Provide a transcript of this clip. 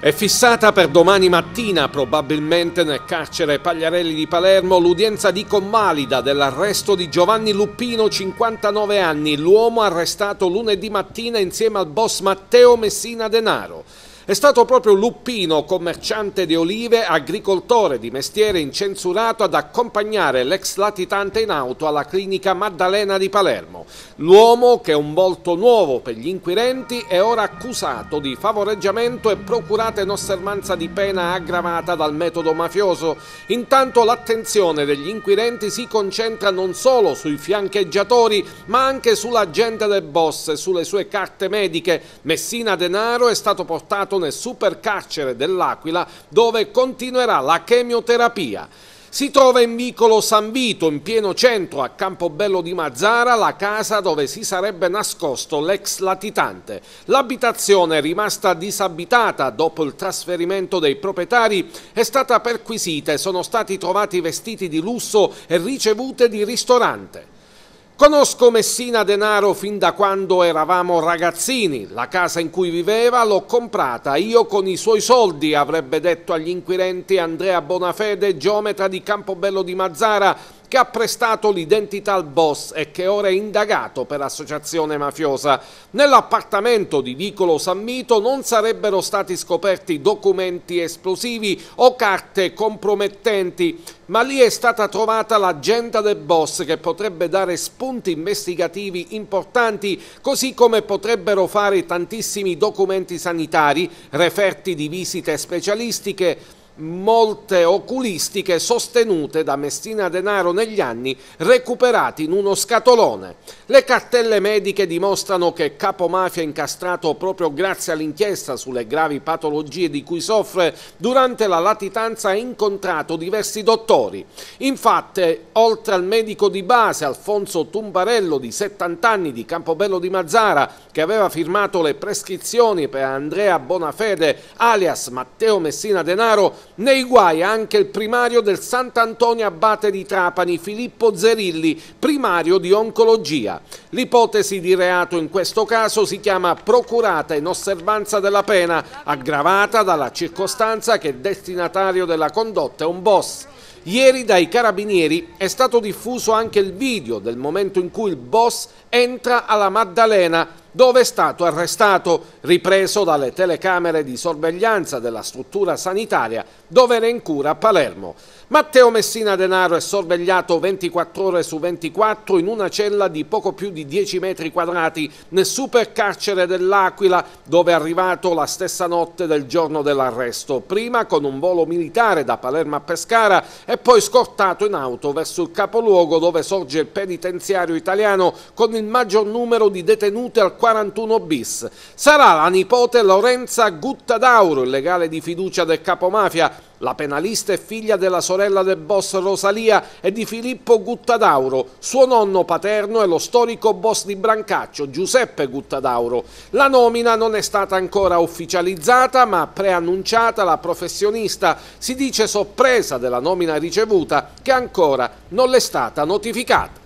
È fissata per domani mattina, probabilmente nel carcere Pagliarelli di Palermo, l'udienza di convalida dell'arresto di Giovanni Luppino, 59 anni, l'uomo arrestato lunedì mattina insieme al boss Matteo Messina Denaro. È stato proprio Luppino, commerciante di olive, agricoltore di mestiere incensurato ad accompagnare l'ex latitante in auto alla clinica Maddalena di Palermo. L'uomo, che è un volto nuovo per gli inquirenti, è ora accusato di favoreggiamento e procurata in osservanza di pena aggravata dal metodo mafioso. Intanto l'attenzione degli inquirenti si concentra non solo sui fiancheggiatori, ma anche sulla gente del boss e sulle sue carte mediche. Messina Denaro è stato portato ricoverato nel supercarcere dell'Aquila dove continuerà la chemioterapia. Si trova in vicolo San Vito, in pieno centro, a Campobello di Mazzara, la casa dove si sarebbe nascosto l'ex latitante. L'abitazione, rimasta disabitata dopo il trasferimento dei proprietari, è stata perquisita e sono stati trovati vestiti di lusso e ricevute di ristorante. Conosco Messina Denaro fin da quando eravamo ragazzini, la casa in cui viveva l'ho comprata io con i suoi soldi, avrebbe detto agli inquirenti Andrea Bonafede, geometra di Campobello di Mazzara, che ha prestato l'identità al boss e che ora è indagato per associazione mafiosa. Nell'appartamento di Nicolo Sammito non sarebbero stati scoperti documenti esplosivi o carte compromettenti, ma lì è stata trovata l'agenda del boss che potrebbe dare spunti investigativi importanti, così come potrebbero fare tantissimi documenti sanitari, referti di visite specialistiche, molte oculistiche sostenute da Messina Denaro negli anni recuperati in uno scatolone. Le cartelle mediche dimostrano che capomafia incastrato proprio grazie all'inchiesta sulle gravi patologie di cui soffre durante la latitanza ha incontrato diversi dottori. Infatti, oltre al medico di base Alfonso Tumbarello di 70 anni di Campobello di Mazzara che aveva firmato le prescrizioni per Andrea Bonafede alias Matteo Messina Denaro nei guai anche il primario del Sant'Antonio Abate di Trapani, Filippo Zerilli, primario di oncologia. L'ipotesi di reato in questo caso si chiama procurata in osservanza della pena, aggravata dalla circostanza che il destinatario della condotta è un boss. Ieri dai carabinieri è stato diffuso anche il video del momento in cui il boss entra alla Maddalena dove è stato arrestato, ripreso dalle telecamere di sorveglianza della struttura sanitaria dove era in cura a Palermo. Matteo Messina Denaro è sorvegliato 24 ore su 24 in una cella di poco più di 10 metri quadrati nel supercarcere dell'Aquila dove è arrivato la stessa notte del giorno dell'arresto, prima con un volo militare da Palermo a Pescara e e poi scortato in auto verso il capoluogo dove sorge il penitenziario italiano con il maggior numero di detenute al 41 bis. Sarà la nipote Lorenza Guttadauro, il legale di fiducia del capomafia, la penalista è figlia della sorella del boss Rosalia e di Filippo Guttadauro. Suo nonno paterno è lo storico boss di Brancaccio, Giuseppe Guttadauro. La nomina non è stata ancora ufficializzata, ma preannunciata la professionista si dice sorpresa della nomina ricevuta che ancora non le è stata notificata.